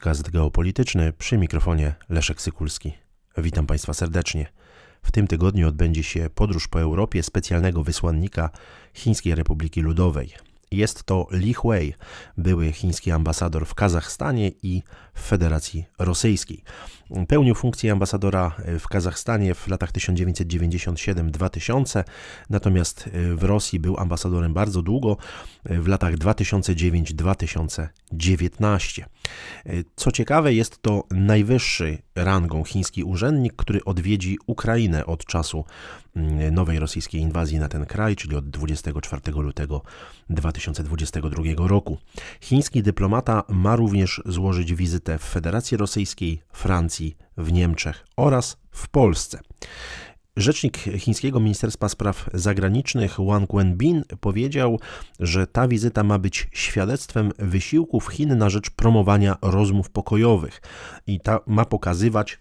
podcast geopolityczny przy mikrofonie Leszek Sykulski. Witam Państwa serdecznie. W tym tygodniu odbędzie się podróż po Europie specjalnego wysłannika Chińskiej Republiki Ludowej jest to Li Hui, były chiński ambasador w Kazachstanie i w Federacji Rosyjskiej. Pełnił funkcję ambasadora w Kazachstanie w latach 1997-2000, natomiast e, w Rosji był ambasadorem bardzo długo, e, w latach 2009-2019. E, co ciekawe, jest to najwyższy rangą chiński urzędnik, który odwiedzi Ukrainę od czasu mm, nowej rosyjskiej inwazji na ten kraj, czyli od 24 lutego 2022 2022 roku. Chiński dyplomata ma również złożyć wizytę w Federacji Rosyjskiej, Francji, w Niemczech oraz w Polsce. Rzecznik chińskiego Ministerstwa Spraw Zagranicznych Wang Wenbin powiedział, że ta wizyta ma być świadectwem wysiłków Chin na rzecz promowania rozmów pokojowych i ta ma pokazywać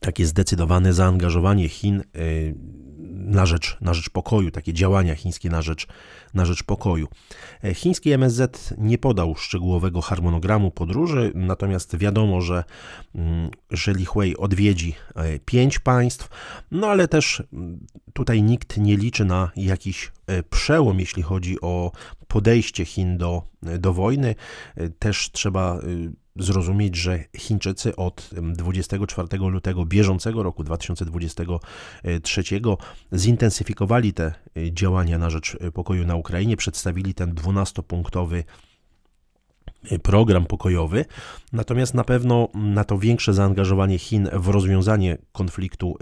takie zdecydowane zaangażowanie Chin y, na rzecz, na rzecz pokoju, takie działania chińskie na rzecz, na rzecz pokoju. E, chiński MSZ nie podał szczegółowego harmonogramu podróży, natomiast wiadomo, że, mm, że Li Hui odwiedzi e, pięć państw, no ale też mm, tutaj nikt nie liczy na jakiś e, przełom, jeśli chodzi o podejście Chin do, do wojny. Też trzeba y, zrozumieć, że Chińczycy od 24 lutego bieżącego roku 2023 zintensyfikowali te e, działania na rzecz e, pokoju na Ukrainie, przedstawili ten 12-punktowy program pokojowy. Natomiast na pewno na to większe zaangażowanie Chin w rozwiązanie konfliktu,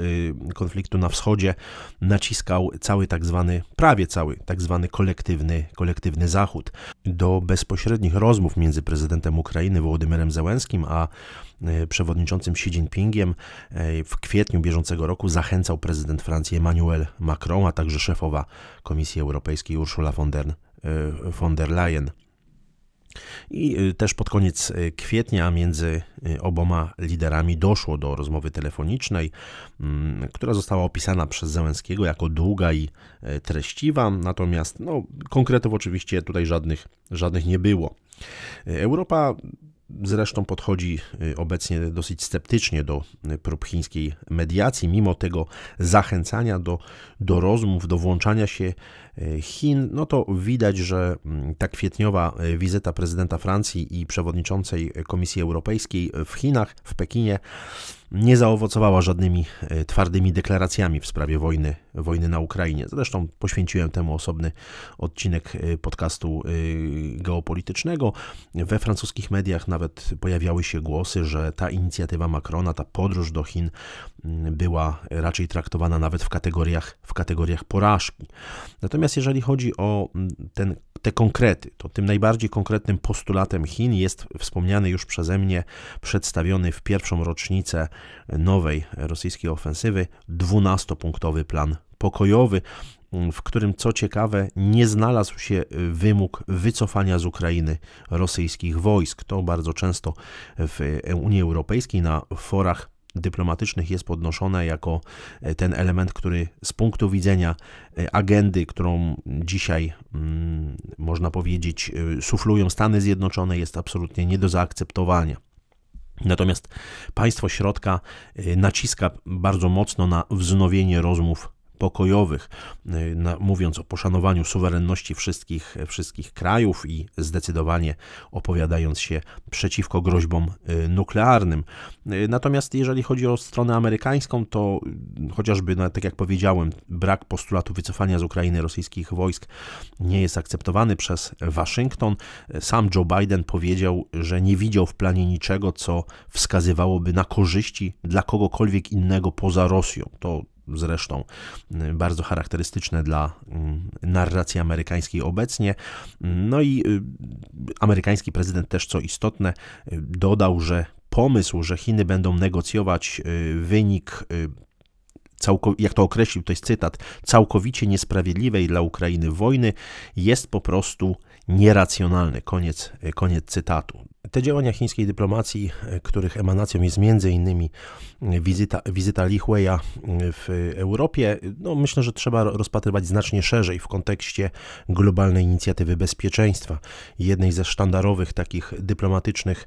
y, konfliktu na wschodzie naciskał cały tak zwany, prawie cały tak zwany kolektywny, kolektywny Zachód. Do bezpośrednich rozmów między prezydentem Ukrainy Wołodymyrem Zełenskim a y, przewodniczącym Xi Jinpingiem y, w kwietniu bieżącego roku zachęcał prezydent Francji Emmanuel Macron, a także szefowa Komisji Europejskiej Ursula von der, von der Leyen. I y, też pod koniec y, kwietnia między y, oboma liderami doszło do rozmowy telefonicznej, mm, która została opisana przez Zełenskiego jako długa i treściwa, natomiast no, konkretów oczywiście tutaj żadnych, żadnych nie było. Europa zresztą podchodzi y, obecnie dosyć sceptycznie do y, prób chińskiej mediacji, mimo tego zachęcania do, do rozmów, do włączania się y, Chin, no to widać, że mm, ta kwietniowa wizyta prezydenta Francji i przewodniczącej Komisji Europejskiej w Chinach, w Pekinie, nie zaowocowała żadnymi e, twardymi deklaracjami w sprawie wojny, wojny na Ukrainie. Zresztą poświęciłem temu osobny odcinek e, podcastu e, geopolitycznego. We francuskich mediach nawet pojawiały się głosy, że ta inicjatywa Macrona, ta podróż do Chin mm, była raczej traktowana nawet w kategoriach, w kategoriach porażki. Natomiast jeżeli chodzi o mm, ten, te konkrety, to tym najbardziej konkretnym postulatem Chin jest wspomniany już przeze mnie, przedstawiony w pierwszą rocznicę nowej rosyjskiej ofensywy 12-punktowy plan pokojowy, mm, w którym co ciekawe nie znalazł się y, wymóg wycofania z Ukrainy rosyjskich wojsk. To bardzo często w e, Unii Europejskiej na forach dyplomatycznych jest podnoszone jako e, ten element, który z punktu widzenia e, agendy, którą dzisiaj mm, można powiedzieć y, suflują Stany Zjednoczone, jest absolutnie nie do zaakceptowania. Natomiast państwo środka y, naciska bardzo mocno na wznowienie rozmów pokojowych, y, mówiąc o poszanowaniu suwerenności wszystkich, e, wszystkich krajów i zdecydowanie opowiadając się przeciwko groźbom y, nuklearnym. Y, natomiast jeżeli chodzi o stronę amerykańską, to chociażby, tak jak powiedziałem, brak postulatu wycofania z Ukrainy rosyjskich wojsk nie jest akceptowany przez Waszyngton. Sam Joe Biden powiedział, że nie widział w planie niczego, co wskazywałoby na korzyści dla kogokolwiek innego poza Rosją. To zresztą y, bardzo charakterystyczne dla y, narracji amerykańskiej obecnie. No i y, amerykański prezydent też, co istotne, dodał, że pomysł, że Chiny będą negocjować wynik jak to określił, to jest cytat, całkowicie niesprawiedliwej dla Ukrainy wojny jest po prostu nieracjonalny. Koniec, koniec cytatu. Te działania chińskiej dyplomacji, których emanacją jest m.in. wizyta, wizyta Li Hueya w Europie, no myślę, że trzeba rozpatrywać znacznie szerzej w kontekście globalnej inicjatywy bezpieczeństwa. Jednej ze sztandarowych takich dyplomatycznych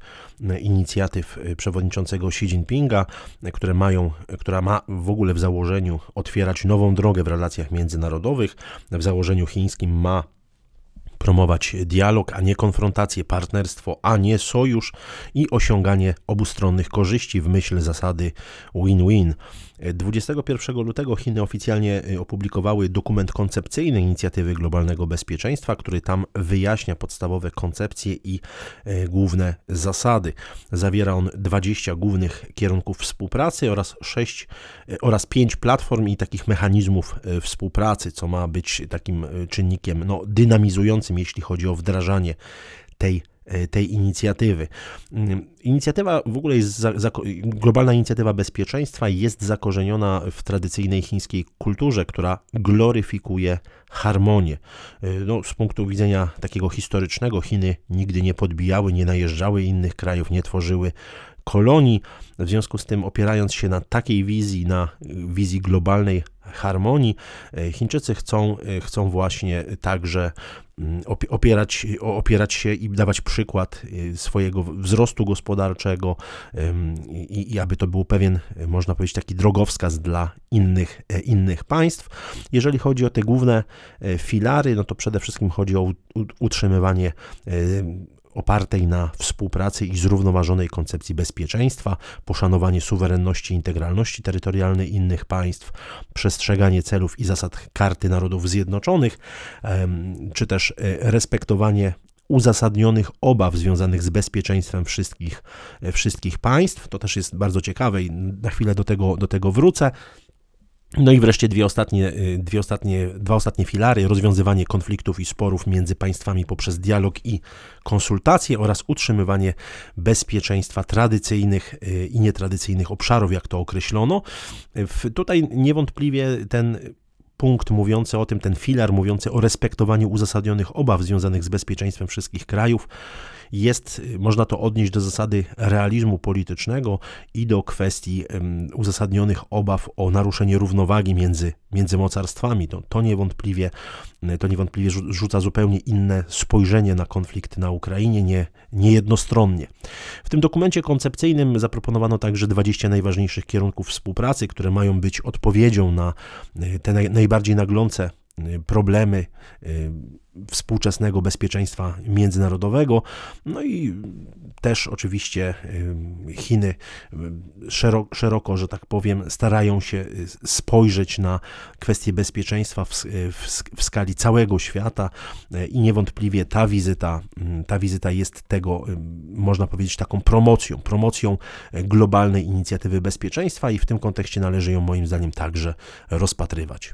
inicjatyw przewodniczącego Xi Jinpinga, które mają, która ma w ogóle w założeniu otwierać nową drogę w relacjach międzynarodowych. W założeniu chińskim ma promować dialog, a nie konfrontację, partnerstwo, a nie sojusz i osiąganie obustronnych korzyści w myśl zasady win-win. 21 lutego Chiny oficjalnie y, opublikowały dokument koncepcyjny inicjatywy globalnego bezpieczeństwa, który tam wyjaśnia podstawowe koncepcje i y, główne zasady. Zawiera on 20 głównych kierunków współpracy oraz 6 y, oraz 5 platform i takich mechanizmów współpracy, co ma być takim czynnikiem no, dynamizującym, jeśli chodzi o wdrażanie tej E, tej inicjatywy. Mm, inicjatywa w ogóle jest, za, za, globalna inicjatywa bezpieczeństwa jest zakorzeniona w tradycyjnej chińskiej kulturze, która gloryfikuje harmonię. E, no, z punktu widzenia takiego historycznego Chiny nigdy nie podbijały, nie najeżdżały innych krajów, nie tworzyły kolonii. W związku z tym, opierając się na takiej wizji, na y, wizji globalnej harmonii, e, Chińczycy chcą, e, chcą właśnie także mm, opierać, opierać się i dawać przykład e, swojego wzrostu gospodarczego i, i, aby to był pewien, można powiedzieć, taki drogowskaz dla innych, innych państw. Jeżeli chodzi o te główne filary, no to przede wszystkim chodzi o utrzymywanie opartej na współpracy i zrównoważonej koncepcji bezpieczeństwa, poszanowanie suwerenności i integralności terytorialnej innych państw, przestrzeganie celów i zasad Karty Narodów Zjednoczonych, czy też e, respektowanie uzasadnionych obaw związanych z bezpieczeństwem wszystkich, e, wszystkich państw. To też jest bardzo ciekawe i na chwilę do tego, do tego wrócę. No i wreszcie dwie ostatnie, y, dwie ostatnie, dwa ostatnie filary: rozwiązywanie konfliktów i sporów między państwami poprzez dialog i konsultacje oraz utrzymywanie bezpieczeństwa tradycyjnych y, i nietradycyjnych obszarów, jak to określono. Tutaj niewątpliwie ten punkt mówiący o tym, ten filar mówiący o respektowaniu uzasadnionych obaw związanych z bezpieczeństwem wszystkich krajów jest, można to odnieść do zasady realizmu politycznego i do kwestii uzasadnionych obaw o naruszenie równowagi między, między mocarstwami. To, to, niewątpliwie, to niewątpliwie rzuca zupełnie inne spojrzenie na konflikt na Ukrainie, nie, jednostronnie. W tym dokumencie koncepcyjnym zaproponowano także 20 najważniejszych kierunków współpracy, które mają być odpowiedzią na e, te naj, najbardziej naglące Y, problemy y, współczesnego bezpieczeństwa międzynarodowego. No i też oczywiście y, Chiny szeroko, szeroko, że tak powiem, starają się spojrzeć na kwestie bezpieczeństwa w, w, w skali całego świata i niewątpliwie ta wizyta, mm, ta wizyta jest tego, można powiedzieć, taką promocją, promocją globalnej inicjatywy bezpieczeństwa i w tym kontekście należy ją moim zdaniem także rozpatrywać.